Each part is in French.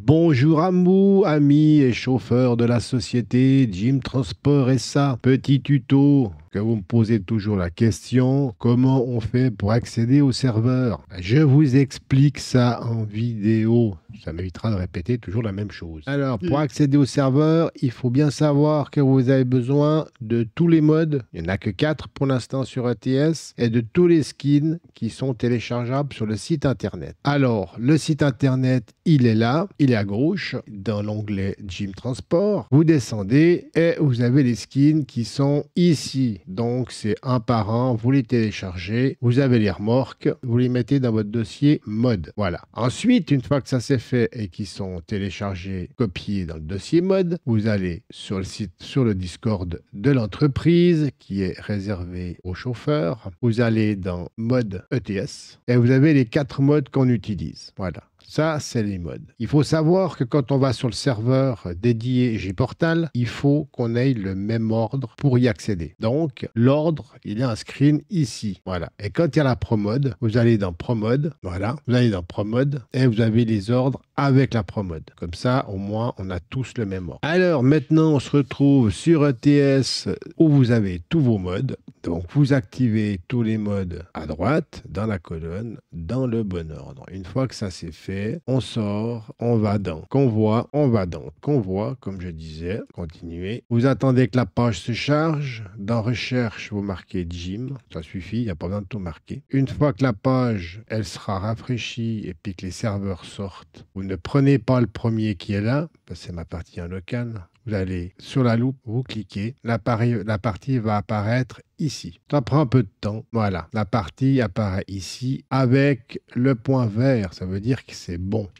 Bonjour à vous, amis et chauffeurs de la société Jim Transport ça, Petit tuto que vous me posez toujours la question, comment on fait pour accéder au serveur Je vous explique ça en vidéo. Ça m'évitera de répéter toujours la même chose. Alors, pour mm. accéder au serveur, il faut bien savoir que vous avez besoin de tous les modes. Il n'y en a que 4 pour l'instant sur ATS, e et de tous les skins qui sont téléchargeables sur le site internet. Alors, le site internet, il est là à gauche dans l'onglet Gym Transport. Vous descendez et vous avez les skins qui sont ici. Donc c'est un par un, vous les téléchargez, vous avez les remorques, vous les mettez dans votre dossier mode. Voilà. Ensuite, une fois que ça c'est fait et qu'ils sont téléchargés, copiés dans le dossier mode, vous allez sur le site, sur le Discord de l'entreprise qui est réservé aux chauffeurs. Vous allez dans mode ETS et vous avez les quatre modes qu'on utilise. Voilà. Ça, c'est les modes. Il faut savoir que quand on va sur le serveur dédié JPortal, il faut qu'on ait le même ordre pour y accéder. Donc, l'ordre, il a un screen ici. Voilà. Et quand il y a la promode, vous allez dans promode. Voilà. Vous allez dans promode et vous avez les ordres avec la promode. Comme ça, au moins, on a tous le même ordre. Alors, maintenant, on se retrouve sur ETS où vous avez tous vos modes. Donc, vous activez tous les modes à droite, dans la colonne, dans le bon ordre. Une fois que ça s'est fait, on sort, on va dans. Convoi, on va dans. Convoi, comme je disais, continuez. Vous attendez que la page se charge. Dans Recherche, vous marquez Jim. Ça suffit, il n'y a pas besoin de tout marquer. Une fois que la page, elle sera rafraîchie et puis que les serveurs sortent, vous ne prenez pas le premier qui est là c'est ma partie en local, vous allez sur la loupe, vous cliquez, la, partie va apparaître ici. Ça prend un peu de temps. Voilà, la partie apparaît ici avec le point vert, ça veut dire que c'est bon.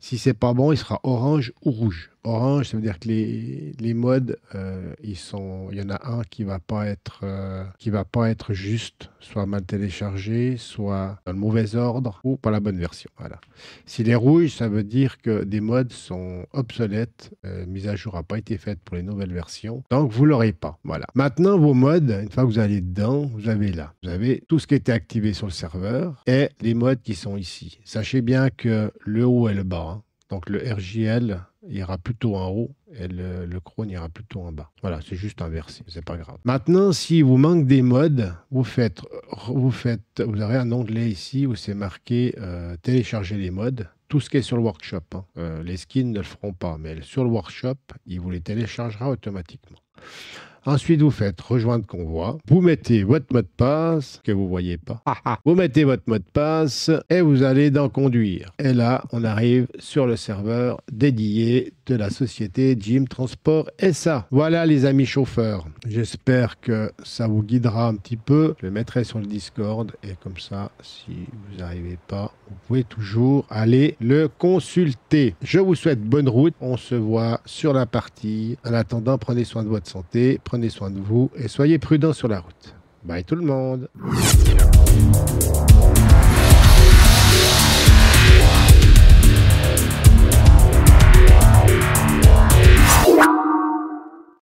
Si c'est pas bon, il sera orange ou rouge orange, ça veut dire que les, modes, euh, ils sont, il y en a un qui va pas être, euh, qui va pas être juste, soit mal téléchargé, soit dans le mauvais ordre ou pas la bonne version. Voilà. Si les rouges, ça veut dire que des modes sont obsolètes, euh, mise à jour n'a pas été faite pour les nouvelles versions, donc vous l'aurez pas. Voilà. Maintenant, vos modes, une fois que vous allez dedans, vous avez là, vous avez tout ce qui était activé sur le serveur et les modes qui sont ici. Sachez bien que le haut et le bas, hein, donc le RGL il ira plutôt en haut et le, le ira plutôt en bas. Voilà, c'est juste inversé, c'est pas grave. Maintenant, si vous manque des modes, vous faites, vous faites, vous avez un onglet ici où c'est marqué euh, télécharger les modes. Tout ce qui est sur le workshop, hein. euh, les skins ne le feront pas, mais sur le workshop, il vous les téléchargera automatiquement. Ensuite, vous faites rejoindre convoi. Vous mettez votre mot de passe que vous voyez pas. Ah, ah. vous mettez votre mot de passe et vous allez dans conduire. Et là, on arrive sur le serveur dédié de la société Jim Transport SA. Voilà les amis chauffeurs. J'espère que ça vous guidera un petit peu. Je le mettrai sur le Discord et comme ça, si vous n'arrivez pas, vous pouvez toujours aller le consulter. Je vous souhaite bonne route. On se voit sur la partie. En attendant, prenez soin de votre santé prenez soin de vous et soyez prudents sur la route. Bye tout le monde